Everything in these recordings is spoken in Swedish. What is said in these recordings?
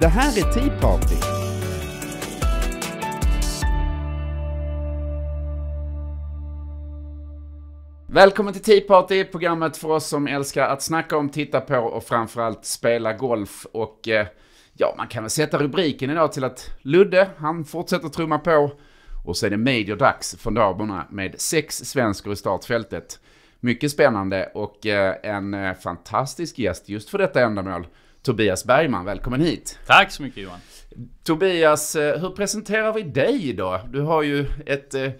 Det här är Tea Party. Välkommen till Tea Party, programmet för oss som älskar att snacka om, titta på och framförallt spela golf. Och eh, ja, man kan väl sätta rubriken idag till att Ludde, han fortsätter trumma på. Och så är det Major dags för damerna med sex svenskor i startfältet. Mycket spännande och eh, en eh, fantastisk gäst just för detta ändamål. Tobias Bergman, välkommen hit. Tack så mycket Johan. Tobias, eh, hur presenterar vi dig idag? Du har ju ett eh,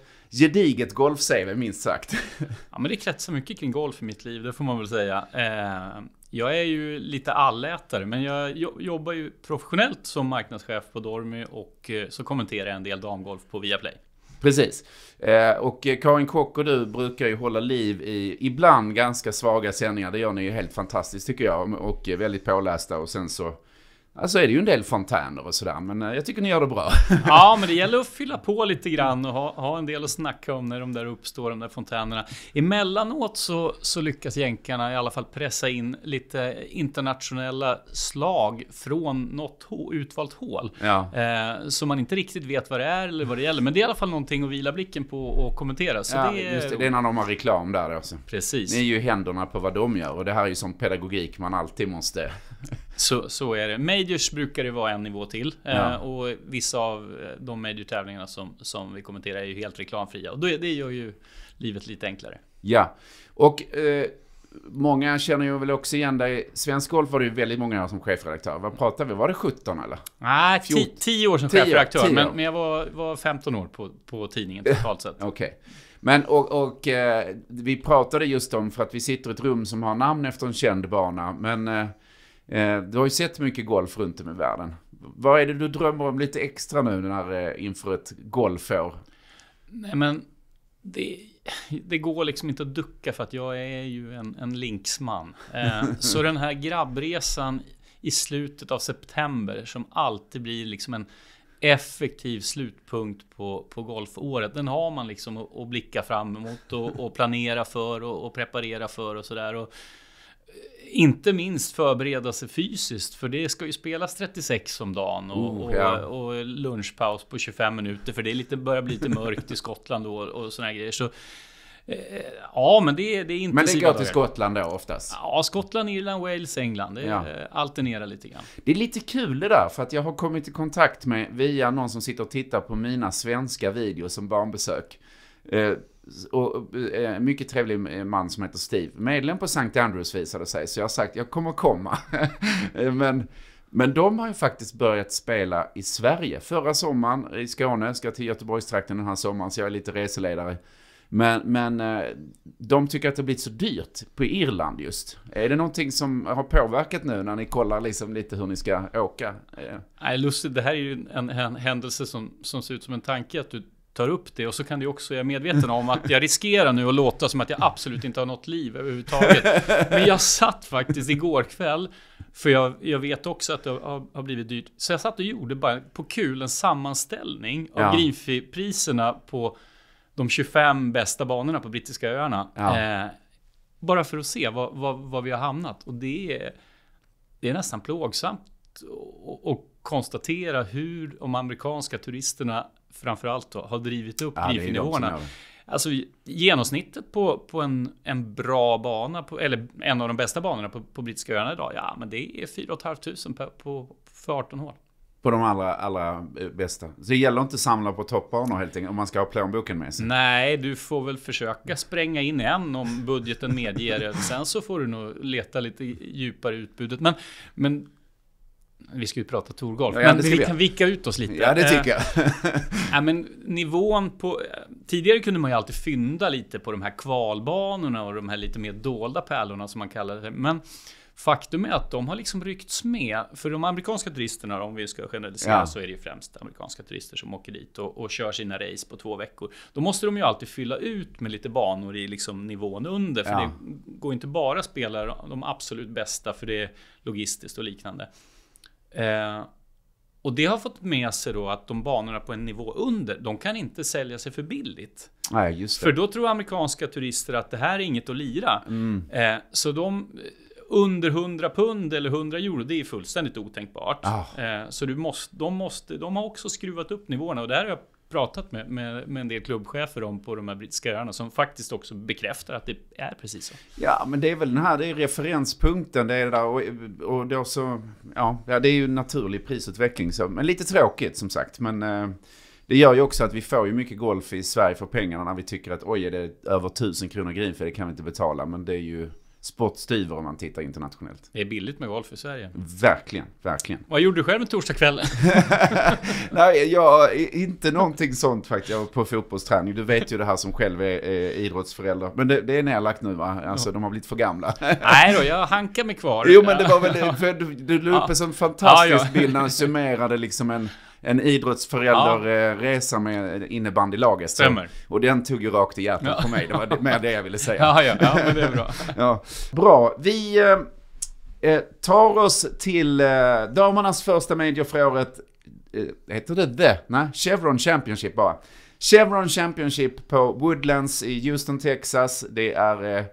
gediget golf-CV minst sagt. Ja, men det kretsar mycket kring golf i mitt liv, det får man väl säga. Eh, jag är ju lite allätare, men jag jobbar ju professionellt som marknadschef på Dormy och så kommenterar jag en del damgolf på Viaplay. Precis. Eh, och Karin Kock och du brukar ju hålla liv i ibland ganska svaga sändningar. Det gör ni ju helt fantastiskt tycker jag. Och väldigt pålästa och sen så Alltså är det ju en del fontäner och sådär, men eh, jag tycker ni gör det bra. ja, men det gäller att fylla på lite grann och ha, ha en del att snacka om när de där uppstår, de där fontänerna. Emellanåt så, så lyckas jänkarna i alla fall pressa in lite internationella slag från något utvalt hål. Ja. Eh, så man inte riktigt vet vad det är eller vad det gäller. Men det är i alla fall någonting att vila blicken på och kommentera. Så ja, det, är... Just det, det är när de har reklam där också. Precis. Ni är ju händerna på vad de gör och det här är ju sån pedagogik man alltid måste... så, så är det. Made majors brukar det vara en nivå till. Eh, ja. Och vissa av eh, de major-tävlingarna som, som vi kommenterar är ju helt reklamfria. Och det, gör ju livet lite enklare. Ja, och eh, många känner ju väl också igen dig. Svensk Golf var det ju väldigt många år som chefredaktör. Vad pratar vi? Var det 17 eller? Nej, 10 år som chefredaktör. tio år. Men, men, jag var, var 15 år på, på tidningen totalt sett. Okej. Okay. Men och, och eh, vi pratade just om, för att vi sitter i ett rum som har namn efter en känd bana, men eh, Eh, du har ju sett mycket golf runt om i världen. Vad är det du drömmer om lite extra nu när, eh, inför ett golfår? Nej men, det, det, går liksom inte att ducka för att jag är ju en, en linksman. Eh, så den här grabbresan i slutet av september som alltid blir liksom en effektiv slutpunkt på, på golfåret. Den har man liksom att, att blicka fram emot och, och planera för och, och preparera för och sådär inte minst förbereda sig fysiskt, för det ska ju spelas 36 om dagen och, oh, ja. och, och lunchpaus på 25 minuter, för det är lite, börjar bli lite mörkt i Skottland då, och, och såna grejer. Så, eh, ja, men det, det är inte Men det går till Skottland då oftast? Ja, Skottland, Irland, Wales, England. Det ja. Eh, alternerar lite grann. Det är lite kul det där, för att jag har kommit i kontakt med via någon som sitter och tittar på mina svenska videos som barnbesök. Eh, och eh, en mycket trevlig eh, man som heter Steve, medlem på St. Andrews visade sig, så jag har sagt jag kommer komma. Eh, men, men de har ju faktiskt börjat spela i Sverige. Förra sommaren i Skåne, ska till Göteborgstrakten den här sommaren, så jag är lite reseledare. Men, men de tycker att det har blivit så dyrt på Irland just. Är det någonting som har påverkat nu när ni kollar liksom lite hur ni ska åka? Nej, lustigt. Det här är ju en, en händelse som, som ser ut som en tanke att du tar upp det och så kan det också, jag är medveten om att jag riskerar nu att låta som att jag absolut inte har något liv överhuvudtaget. Men jag satt faktiskt igår kväll, för jag, jag vet också att det har, har, blivit dyrt, så jag satt och gjorde bara på kul en sammanställning av ja. Greenfee-priserna på de 25 bästa banorna på brittiska öarna. Ja. Eh, bara för att se var vad, vad, vi har hamnat. Och det är, det är nästan plågsamt att konstatera hur de amerikanska turisterna framförallt då, har drivit upp ja, Griffin-nivåerna. Alltså genomsnittet på, på en, en bra bana, på, eller en av de bästa banorna på, på brittiska öarna idag, ja men det är 4 500 på, på, för 18 hål. På de allra, allra eh, bästa. Så det gäller inte att samla på toppbanor helt enkelt om man ska ha plånboken med sig. Nej, du får väl försöka spränga in en om budgeten medger det. Sen så får du nog leta lite djupare i utbudet. Men, men vi ska ju prata Torgolf, ja, men vi kan vika ut oss lite. Ja, det tycker jag. Eh, ja, men nivån på... Tidigare kunde man ju alltid fynda lite på de här kvalbanorna och de här lite mer dolda pärlorna som man kallar det. Men faktum är att de har liksom ryckts med. För de amerikanska turisterna, om vi ska generalisera, ja. så är det ju främst amerikanska turister som åker dit och, och kör sina race på två veckor. Då måste de ju alltid fylla ut med lite banor i liksom nivån under. För ja. det går inte bara att spela de absolut bästa, för det är logistiskt och liknande. Eh, och det har fått med sig då att de banorna på en nivå under, de kan inte sälja sig för billigt. Nej, just det. För då tror amerikanska turister att det här är inget att lira. Mm. Eh, så de eh, under 100 pund eller 100 euro, det är fullständigt otänkbart. Oh. Eh, så du måste, de, måste, de har också skruvat upp nivåerna och det här har jag pratat med, med, med en del klubbchefer om på de här brittiska öarna som faktiskt också bekräftar att det är precis så. Ja, men det är väl den här, det är referenspunkten, det är där och, och då så, ja, det är ju naturlig prisutveckling så, men lite tråkigt som sagt, men eh, det gör ju också att vi får ju mycket golf i Sverige för pengarna när vi tycker att oj, är det över tusen kronor greenfee, det kan vi inte betala, men det är ju sportstyver om man tittar internationellt. Det är billigt med golf i Sverige. Verkligen, verkligen. Vad gjorde du själv en torsdagskväll? Nej, jag, inte någonting sånt faktiskt. Jag var på fotbollsträning. Du vet ju det här som själv är eh, idrottsförälder. Men det, det är nedlagt nu va? Alltså ja. de har blivit för gamla. Nej då, jag hankar mig kvar. Jo men det var väl, du, du la upp en sån fantastisk ja, ja. bild när du summerade liksom en en idrottsförälderresa ja. Eh, med innebandylaget. Stämmer. Och den tog ju rakt i hjärtat ja. på mig. Det var mer det jag ville säga. Ja, ja, ja men det är bra. ja. Bra. Vi eh, eh, tar oss till eh, damernas första major för året. Eh, heter det The? Nej, Chevron Championship bara. Chevron Championship på Woodlands i Houston, Texas. Det är eh,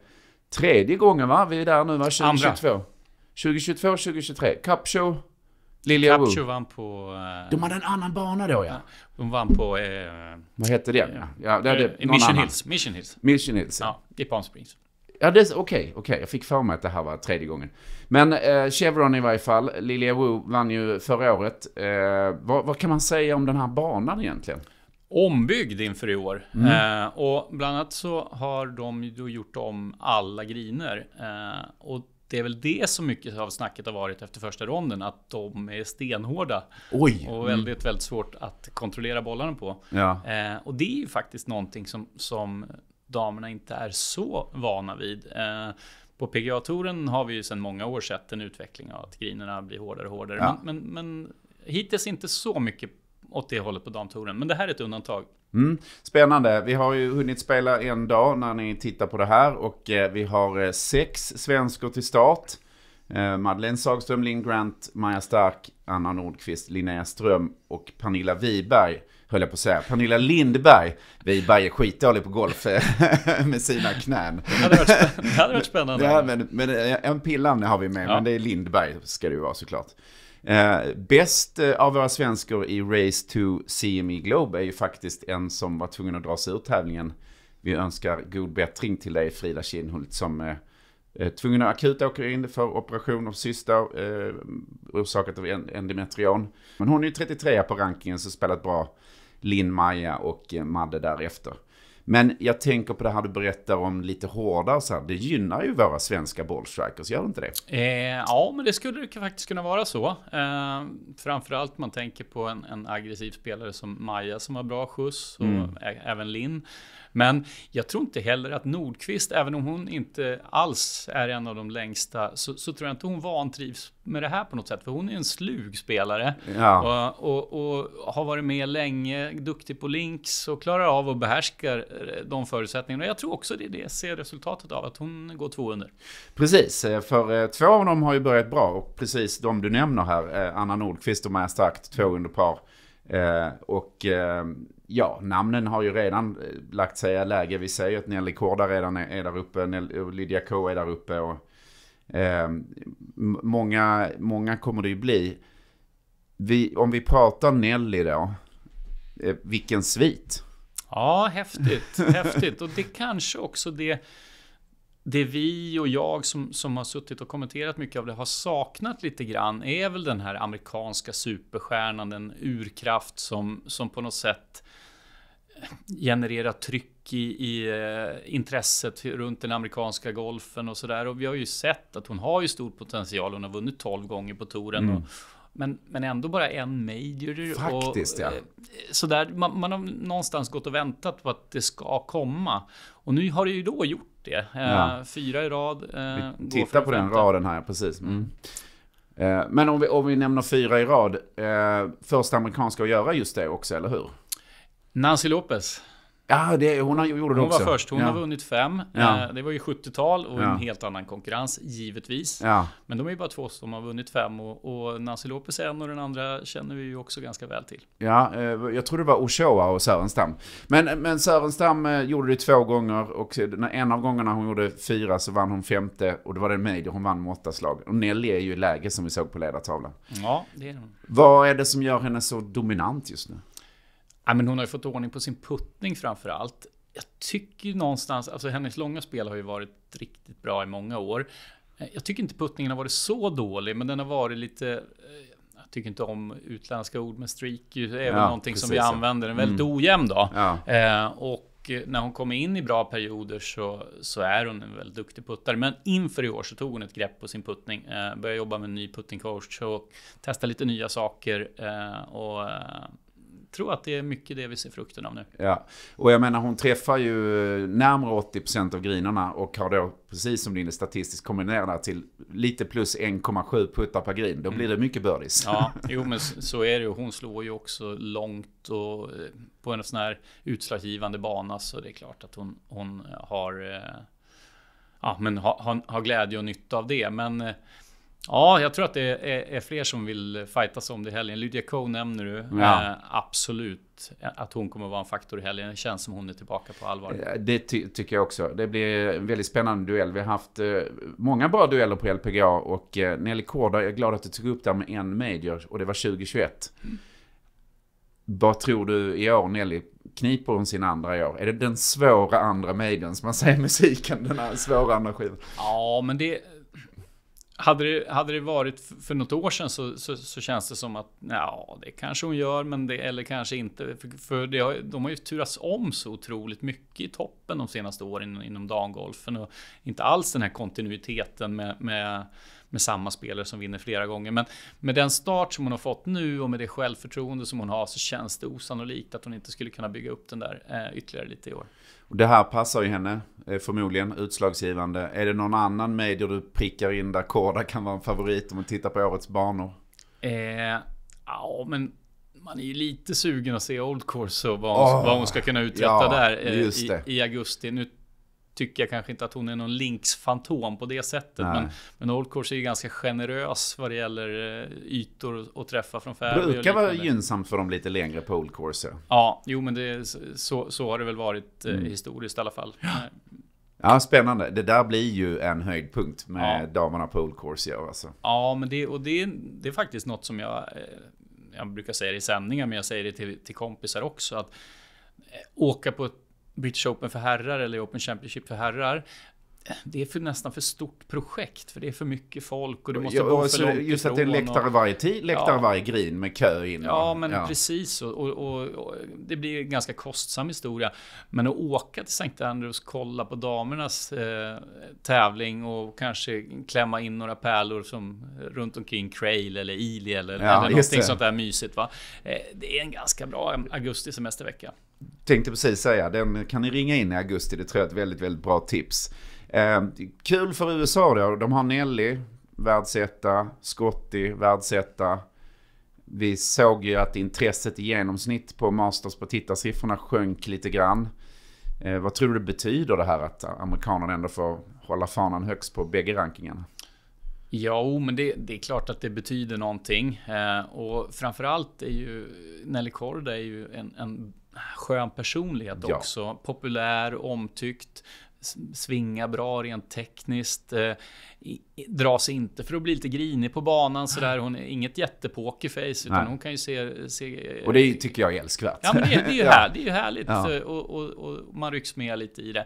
tredje gången va? Vi är där nu va? 2022? Andra. 2022, 2023. Cup show? Lilja Wu. Capture vann på... Eh, de hade en annan bana då, ja. De vann på... Eh, Vad hette den? Eh, ja, det hade eh, Mission, Hills. Mission Hills. Mission Hills. Ja, i Palm Springs. Ja, det okej, okay, okej. Okay. Jag fick för mig att det här var tredje gången. Men eh, Chevron i varje fall. Lilja Wu vann ju förra året. Eh, vad, vad, kan man säga om den här banan egentligen? Ombyggd inför i år. Mm. Eh, och bland annat så har de ju då gjort om alla griner. Eh, och det är väl det som mycket av snacket har varit efter första ronden, att de är stenhårda. Oj. Och väldigt, väldigt svårt att kontrollera bollarna på. Ja. Eh, och det är ju faktiskt någonting som, som damerna inte är så vana vid. Eh, på pga toren har vi ju sedan många år sett en utveckling av att greenerna blir hårdare och hårdare. Ja. Men, men, men hittills inte så mycket åt det hållet på damtouren. Men det här är ett undantag. Mm. Spännande. Vi har ju hunnit spela en dag när ni tittar på det här och eh, vi har eh, sex svenskor till start. Eh, Madeleine Sagström, Linn Grant, Maja Stark, Anna Nordqvist, Linnea Ström och Pernilla Wiberg. Höll jag på att säga. Pernilla Lindberg. Wiberg är skitdålig på golf med sina knän. Det hade varit, det hade varit spännande. Ja, men, men en pillan har vi med, ja. men det är Lindberg ska det ju vara såklart. Eh, bäst eh, av våra svenskor i Race to CME Globe är ju faktiskt en som var tvungen att dra sig ur tävlingen. Vi önskar god bättring till dig Frida Kinhult som eh, tvungen att akut åka in för operation av syster eh, orsakat av endometrion. Men hon är ju 33 på rankingen så spelat bra Linn, Maja och eh, Madde därefter. Men jag tänker på det här du berättar om lite hårdare så här. Det gynnar ju våra svenska bollstrikers, gör det inte det? Eh, ja, men det skulle det faktiskt kunna vara så. Eh, framförallt man tänker på en, en, aggressiv spelare som Maja som har bra skjuts och mm. även Linn. Men jag tror inte heller att Nordqvist, även om hon inte alls är en av de längsta, så, så tror jag inte hon vantrivs med det här på något sätt. För hon är en slug spelare. Ja. Och, och, och, har varit med länge, duktig på links och klarar av och behärskar de förutsättningarna. Och jag tror också det är det jag ser resultatet av, att hon går två under. Precis, eh, för eh, två av dem har ju börjat bra. Och precis de du nämner här, eh, Anna Nordqvist och Maja Stark. två under par. Och ja, namnen har ju redan lagt sig i läge. Vi ser ju att Nelly Korda redan är där uppe, Lydia K är där uppe. Och Eh, många, många kommer det ju bli. Vi, om vi pratar Nelly då, eh, vilken svit. Ja, häftigt. häftigt. Och det kanske också det, det vi och jag som, som har suttit och kommenterat mycket av det har saknat lite grann är väl den här amerikanska superstjärnan, den urkraft som, som på något sätt generera tryck i, i eh, intresset runt den amerikanska golfen och sådär. Och vi har ju sett att hon har ju stor potential. Hon har vunnit 12 gånger på touren. Mm. men, men ändå bara en major. Faktiskt, och, ja. Eh, Så där, man, man, har någonstans gått och väntat på att det ska komma. Och nu har det ju då gjort det. Eh, ja. Fyra i rad. Vi tittar på den raden här, precis. Mm. mm. Men om vi, om vi nämner fyra i rad. Första amerikanska att göra just det också, eller hur? Nancy Lopez. Ja, det, hon har, gjorde det också. Hon var först. Hon ja. har vunnit fem. Ja. Eh, det var ju 70-tal och ja. en helt annan konkurrens, givetvis. Ja. Men de är ju bara två som har vunnit fem och, och Nancy Lopez en och den andra känner vi ju också ganska väl till. Ja, eh, jag tror det var Ochoa och Sörenstam. Men, men Sörenstam eh, gjorde det två gånger och en av gångerna hon gjorde fyra så vann hon femte och det var den Major hon vann med åtta slag. Och Nelly är ju i läge som vi såg på ledartavlan. Ja, det är hon. Vad är det som gör henne så dominant just nu? Ja, men hon har ju fått ordning på sin puttning framför allt. Jag tycker någonstans, alltså hennes långa spel har ju varit riktigt bra i många år. Eh, jag tycker inte puttningen har varit så dålig, men den har varit lite eh, jag tycker inte om utländska ord, men streak är väl någonting som vi använder. Den är väldigt mm. ojämn då. Ja. Eh, och när hon kommer in i bra perioder så, så är hon en väldigt duktig puttare. Men inför i år så tog hon ett grepp på sin puttning. Eh, började jobba med en ny puttingcoach och testa lite nya saker. Eh, och eh, tror att det är mycket det vi ser frukten av nu. Ja, och jag menar hon träffar ju närmare 80% av grinerna och har då, precis som din statistiskt kombinerat till lite plus 1,7 puttar per grin. Då blir det mm. mycket birdies. Ja, jo men så är det ju. Hon slår ju också långt och eh, på en sån här utslagsgivande bana så det är klart att hon, hon har eh, ja, men har ha, glädje och nytta av det. Men eh, Ja, jag tror att det är, är fler som vill fightas om det i helgen. Lydia Ko nämner du. Ja. Eh, absolut att hon kommer vara en faktor i helgen. Det känns som hon är tillbaka på allvar. Eh, det ty tycker jag också. Det blir en väldigt spännande duell. Vi har haft eh, många bra dueller på LPGA och eh, Nelly Korda, jag är glad att du tog upp där med en major och det var 2021. Mm. Vad tror du i år Nelly? Kniper hon sin andra i år? Är det den svåra andra majorn som man säger i musiken? Den här svåra andra skivan? Ja, men det hade det, hade det varit för något år sedan så, så, så, känns det som att ja, det kanske hon gör, men det, eller kanske inte. För, för det har, de har ju turats om så otroligt mycket i toppen de senaste åren inom, inom damgolfen och inte alls den här kontinuiteten med, med med samma spelare som vinner flera gånger. Men med den start som hon har fått nu och med det självförtroende som hon har så känns det osannolikt att hon inte skulle kunna bygga upp den där eh, ytterligare lite i år. det här passar ju henne eh, förmodligen, utslagsgivande. Är det någon annan medier du prickar in där Korda kan vara en favorit om man tittar på årets banor? Eh, ja, men man är ju lite sugen att se Old Course och vad hon, oh, vad hon ska kunna uträtta ja, där eh, i, i, augusti. Nu tycker jag kanske inte att hon är någon Links-fantom på det sättet. Nej. Men, men Course är ju ganska generös vad det gäller eh, ytor och träffa från Det Brukar vara gynnsamt för de lite längre på Old Course. ja, jo men det, så, så har det väl varit eh, mm. historiskt i alla fall. Ja. spännande. Det där blir ju en höjdpunkt med ja. damerna på Old Course i Alltså. Ja, men det, och det, det är faktiskt något som jag, eh, jag brukar säga det i sändningar, men jag säger det till, till kompisar också. Att åka på ett British Open för herrar eller Open Championship för herrar det är för, nästan för stort projekt för det är för mycket folk och du måste ja, gå för långt Just att det är läktare och, varje tid, läktare ja, varje grin med kö in. Ja, men ja. precis. Och, och, och, det blir en ganska kostsam historia. Men att åka till St. Andrews, kolla på damernas eh, tävling och kanske klämma in några pärlor som runt omkring Crail eller Ely eller, ja, eller någonting sånt där mysigt. Va? Eh, det är en ganska bra augusti semestervecka. Tänkte precis säga, den kan ni ringa in i augusti. Det tror jag är ett väldigt, väldigt bra tips. Eh, kul för USA då. De har Nelly, världsetta, Scotti, världsetta. Vi såg ju att intresset i genomsnitt på Masters på tittarsiffrorna sjönk lite grann. Eh, vad tror du det betyder det här att amerikanerna ändå får hålla fanan högst på bägge rankingarna? Ja, men det, det, är klart att det betyder någonting. Eh, och framförallt är ju Nelly Korda är ju en, en skön personlighet ja. också. Populär, omtyckt svinga bra rent tekniskt. Eh, dras inte för att bli lite grinig på banan sådär. Hon är inget jättepokerface utan Nej. hon kan ju se, se... Och det tycker jag är älskvärt. Ja, men det, det är ju ja. här, det är ju härligt. Ja. Eh, och, och, och, man rycks med lite i det.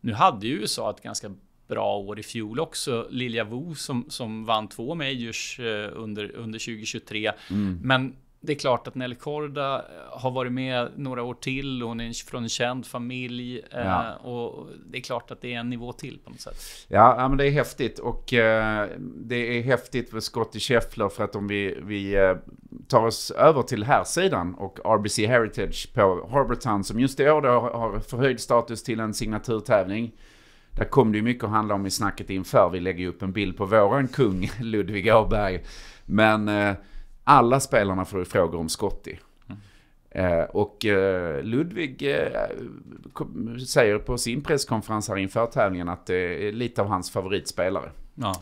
Nu hade ju USA ett ganska bra år i fjol också. Lilja Wu som, som vann två majors eh, under, under 2023. Mm. Men det är klart att Nelly Korda eh, har varit med några år till. Hon är från en känd familj. Eh, ja. Och det är klart att det är en nivå till på något sätt. Ja, men det är häftigt. Och eh, det är häftigt med Scottie Scheffler för att om vi, vi tar oss över till här sidan och RBC Heritage på Harbortown som just i år då har förhöjd status till en signaturtävling. Där kom det ju mycket att handla om i snacket inför. Vi lägger ju upp en bild på våran kung, Ludvig Åberg. Men alla spelarna får frågor om Scotty. Eh, och eh, Ludvig eh, kom, säger på sin presskonferens här inför tävlingen att det är lite av hans favoritspelare. Ja.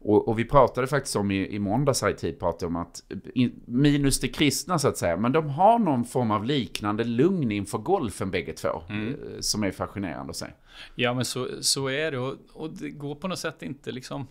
Och, och, vi pratade faktiskt om i, i måndags här i tid, pratade om att in, minus det kristna så att säga, men de har någon form av liknande lugn inför golfen bägge två. Mm. Eh, som är fascinerande att se. Ja men så, så är det och, och det går på något sätt inte liksom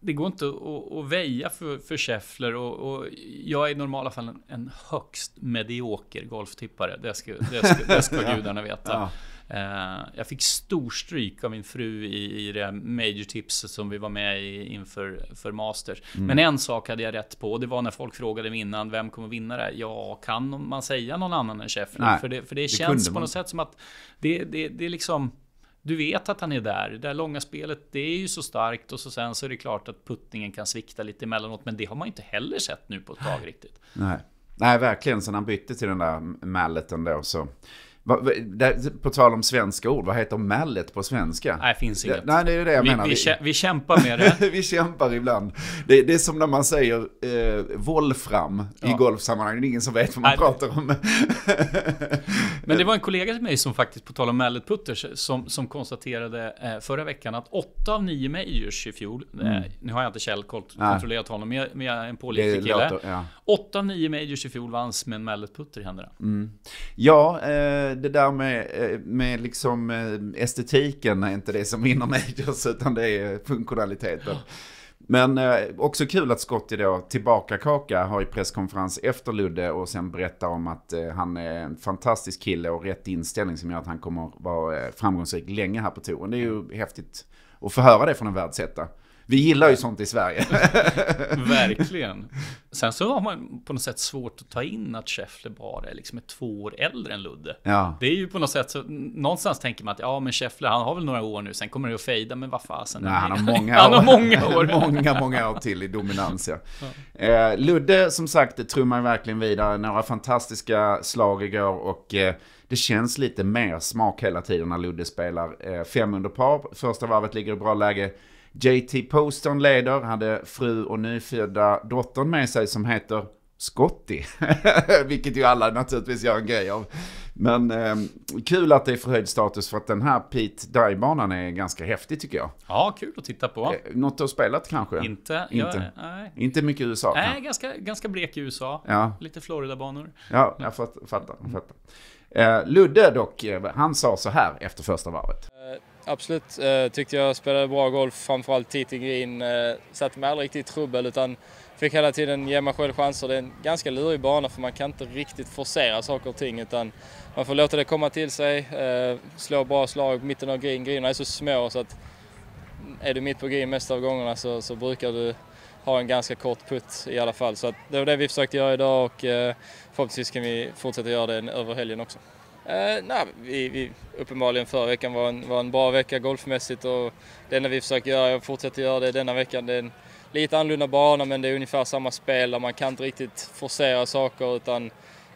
det går inte att, att väja för, för Scheffler och, och, jag är i normala fall en, en högst medioker golftippare. Det ska, det ska, det ska gudarna veta. Ja. Eh, jag fick storstryk av min fru i, i det major-tipset som vi var med i inför för Masters. Mm. Men en sak hade jag rätt på det var när folk frågade mig innan, vem kommer vinna det här? Ja, kan man säga någon annan än Scheffler? För det, för det, det känns på något sätt som att det, det, det är liksom du vet att han är där. Det där långa spelet, det är ju så starkt och så sen så är det klart att puttningen kan svikta lite emellanåt. Men det har man ju inte heller sett nu på ett tag riktigt. Nej, Nej verkligen. Sen han bytte till den där malleten då så på tal om svenska ord, vad heter mallet på svenska? Nej, finns inget. Nej, det är det jag vi, menar. Vi, vi kämpar med det. vi kämpar ibland. Det, det, är som när man säger eh, volfram ja. i golfsammanhang. Det är ingen som vet vad man Nej. pratar om. Men det var en kollega till mig som faktiskt, på tal om mallet putters, som, som konstaterade eh, förra veckan att åtta av nio majors i fjol, eh, mm. eh, nu har jag inte Kjell honom, men jag, men jag är en pålitlig kille. Åtta ja. av nio majors i fjol vanns med en mallet putter i händerna. Mm. Ja, eh, det där med, eh, med liksom eh, estetiken är inte det som vinner majors utan det är funktionaliteten. Men eh, också kul att Scotty då, tillbaka kaka, har i presskonferens efter Ludde och sen berättar om att eh, han är en fantastisk kille och rätt inställning som gör att han kommer vara eh, framgångsrik länge här på touren. Det är ju mm. häftigt att få höra det från en världsetta. Vi gillar ju sånt i Sverige. Verkligen. Sen så har man på något sätt svårt att ta in att Scheffler bara är liksom två år äldre än Ludde. Ja. Det är ju på något sätt så, någonstans tänker man att ja men Scheffler han har väl några år nu, sen kommer det att fejda, men vad fasen. Nej, han har många år. Han har många år. många, många år till i dominans ja. Eh, Ludde som sagt trummar verkligen vidare, några fantastiska slag igår och eh, det känns lite mer smak hela tiden när Ludde spelar. Eh, fem under par, första varvet ligger i bra läge. JT Poston leder, hade fru och nyfödda dottern med sig som heter Scotty. Vilket ju alla naturligtvis gör en grej av. Men eh, kul att det är förhöjd status för att den här Pete Dye-banan är ganska häftig tycker jag. Ja, kul att titta på. Eh, något du har spelat kanske? Inte. Inte, jag, Inte mycket USA. Nej, kan? ganska, ganska blek i USA. Ja. Lite Florida-banor. Ja, jag fattar. fattar, fattar. Eh, Ludde dock, eh, han sa så här efter första varvet absolut. Eh, tyckte jag spelade bra golf, framförallt tee till green. Eh, satte mig aldrig riktigt i trubbel utan fick hela tiden ge mig själv chanser. Det är en ganska lurig bana för man kan inte riktigt forcera saker och ting utan man får låta det komma till sig, eh, slå bra slag mitten av green. Greenerna är så små så att är du mitt på green mest av gångerna så, så brukar du ha en ganska kort putt i alla fall. Så det var det vi försökte göra idag och eh, förhoppningsvis kan vi fortsätta göra det över helgen också. Eh, nej, vi, vi, uppenbarligen förra veckan var en, var en bra vecka golfmässigt och det enda vi försöker göra, och fortsätter göra det denna veckan, det är en lite annorlunda bana men det är ungefär samma spel där man kan inte riktigt forcera saker utan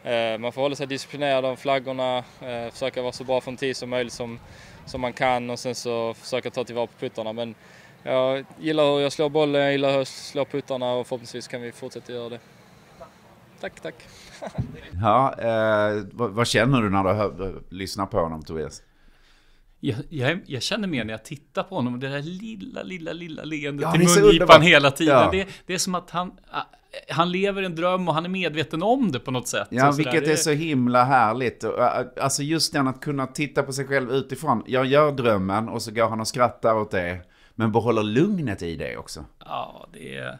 eh, man får hålla sig disciplinerad av flaggorna, eh, försöka vara så bra från tid som möjligt som, som man kan och sen så försöka ta tillvara på puttarna. Men jag gillar hur jag slår bollen, jag gillar hur jag slår puttarna och förhoppningsvis kan vi fortsätta göra det. Tack, tack. ja, eh, vad, vad, känner du när du hör, lyssnar på honom, Tobias? Jag, jag, jag, känner mer när jag tittar på honom, det där lilla, lilla, lilla leendet ja, i mungipan hela tiden. Ja. Det, det är som att han, ah, han lever en dröm och han är medveten om det på något sätt. Ja, vilket är så himla härligt. Ah, alltså just den att kunna titta på sig själv utifrån. Jag gör drömmen och så går han och skrattar åt det. Men behåller lugnet i det också. Ja, det är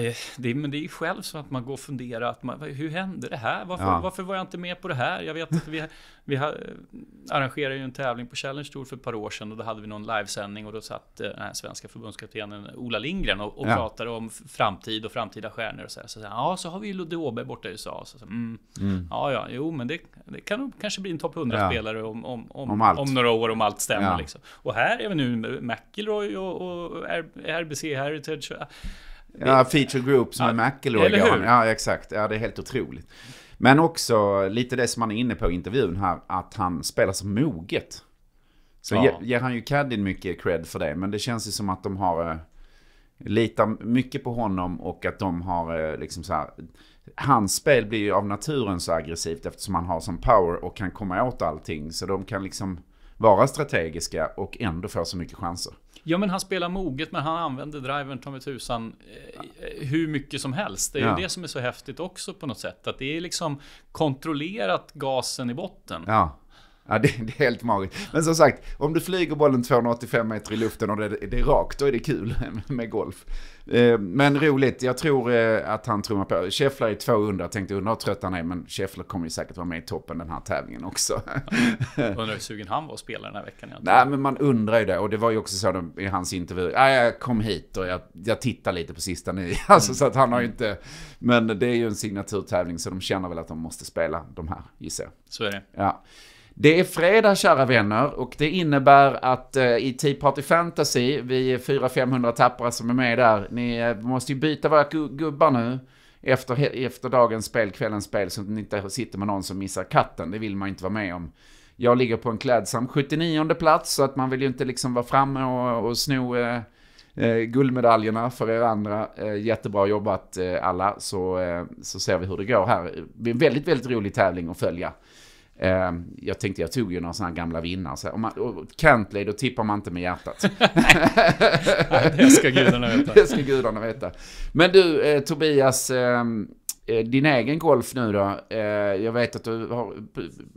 det är, det är ju själv så att man går och funderar. Att man, hur hände det här? Varför, ja. varför, var jag inte med på det här? Jag vet att vi, vi eh, arrangerade ju en tävling på Challenge Tour för ett par år sedan. Och då hade vi någon livesändning och då satt eh, den här svenska förbundskaptenen Ola Lindgren och, och ja. pratade om framtid och framtida stjärnor. Och så, här. så, så här, ja, så har vi ju Ludde Åberg borta i USA. Så, så, mm, mm. Ja, ja, jo, men det, det kan nog kanske bli en topp 100-spelare ja. om, om, om, om, om, några år om allt stämmer. Liksom. Och här är vi nu med McIlroy och, och RBC Heritage. Ja, feature group som ja, är McElroy Ja, exakt. Ja, det är helt otroligt. Men också lite det som man är inne på i intervjun här, att han spelar så moget. Så ja. ger, han ju Caddin mycket cred för det, men det känns ju som att de har eh, litar mycket på honom och att de har eh, liksom så här, Hans spel blir ju av naturen så aggressivt eftersom han har sån power och kan komma åt allting. Så de kan liksom vara strategiska och ändå få så mycket chanser. Ja men han spelar moget men han använder drivern ta mig tusan eh, hur mycket som helst. Det är ja. ju det som är så häftigt också på något sätt. Att det är liksom kontrollerat gasen i botten. Ja. Ja, det, det, är helt magiskt. Men som sagt, om du flyger bollen 285 meter i luften och det, det är rakt, då är det kul med golf. Eh, men roligt, jag tror eh, att han trummar på. Scheffler är 200, tänkte undra hur trött han är, men Scheffler kommer ju säkert vara med i toppen den här tävlingen också. undrar hur sugen han var att spela den här veckan egentligen. Nej, men man undrar ju det. Och det var ju också så i hans intervju. Ah, jag kom hit och jag, jag tittar lite på sista ny. Alltså, mm. så att han har ju inte... Men det är ju en signaturtävling, så de känner väl att de måste spela de här, gissar jag. Så är det. Ja. Det är fredag kära vänner och det innebär att eh, i Tea Party Fantasy, vi är 400-500 tappare som är med där, ni eh, måste ju byta våra gubbar nu efter, efter dagens spel, kvällens spel, så att ni inte sitter med någon som missar katten. Det vill man inte vara med om. Jag ligger på en klädsam 79 plats, så att man vill ju inte liksom vara framme och, och sno eh, eh, guldmedaljerna för er andra. Eh, jättebra jobbat eh, alla, så, eh, så ser vi hur det går här. Det blir en väldigt, väldigt rolig tävling att följa. Eh, jag tänkte, jag tog ju några sådana här gamla vinnare. Så här, och man, och Cantley, då tippar man inte med hjärtat. Nej, det ska gudarna veta. det ska gudarna veta. Men du, eh, Tobias. Ehm, eh, din egen golf nu då? Eh, jag vet att du har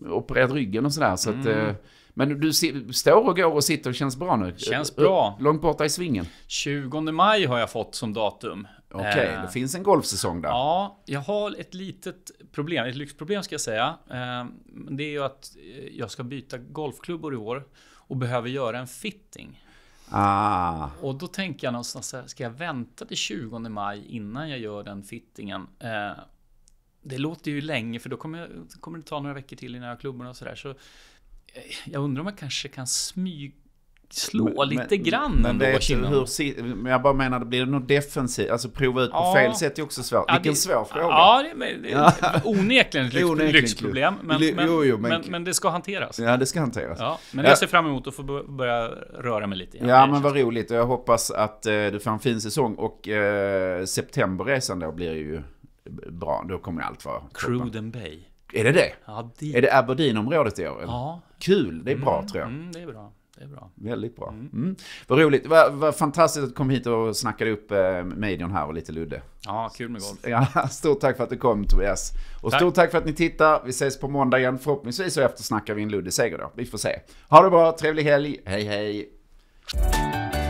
opererat ryggen och sådär. Så mm. Eh, men du står och går och sitter och känns bra nu? Känns bra. Långt borta i svingen? 20 maj har jag fått som datum. Okej, okay, eh, det finns en golfsäsong där. Ja, jag har ett litet problem, ett lyxproblem ska jag säga. Eh, det är ju att eh, jag ska byta golfklubbor i år och behöver göra en fitting. Ah. Och då tänker jag någonstans här, ska jag vänta till 20 maj innan jag gör den fittingen? Det låter ju länge, för då kommer, jag, kommer det ta några veckor till innan jag har klubborna och sådär. Så jag undrar om jag kanske kan smyga slå men, lite grann men ändå vet du hur, men Jag bara menar, blir det något defensivt? Alltså prova ut på ja. fel sätt är också svårt. Ja, Vilken det, svår fråga. Ja, det, men, det är onekligen ett lyxproblem. Men, men, jo, jo, men, men, det ska hanteras. Ja, det ska hanteras. Ja, men jag ser fram emot att få börja röra mig lite igen. Ja, men vad roligt. Och Jag hoppas att eh, du får en fin säsong. Och eh, septemberresan då blir ju bra. Då kommer allt vara... Cruden Bay. Är det det? Ja, det... Är det Aberdeen-området i år? Ja. Kul, det är bra mm, tror jag. Mm, det är bra. Det är bra. Väldigt bra. Mm. Mm. Vad roligt. Vad, vad fantastiskt att du kom hit och snackade upp eh, medion här och lite Ludde. Ja, kul med golf. Ja, stort tack för att du kom Tobias. Och tack. stort tack för att ni tittar. Vi ses på måndag igen. Förhoppningsvis så eftersnackar vi en Ludde-seger då. Vi får se. Ha det bra, trevlig helg. Hej hej.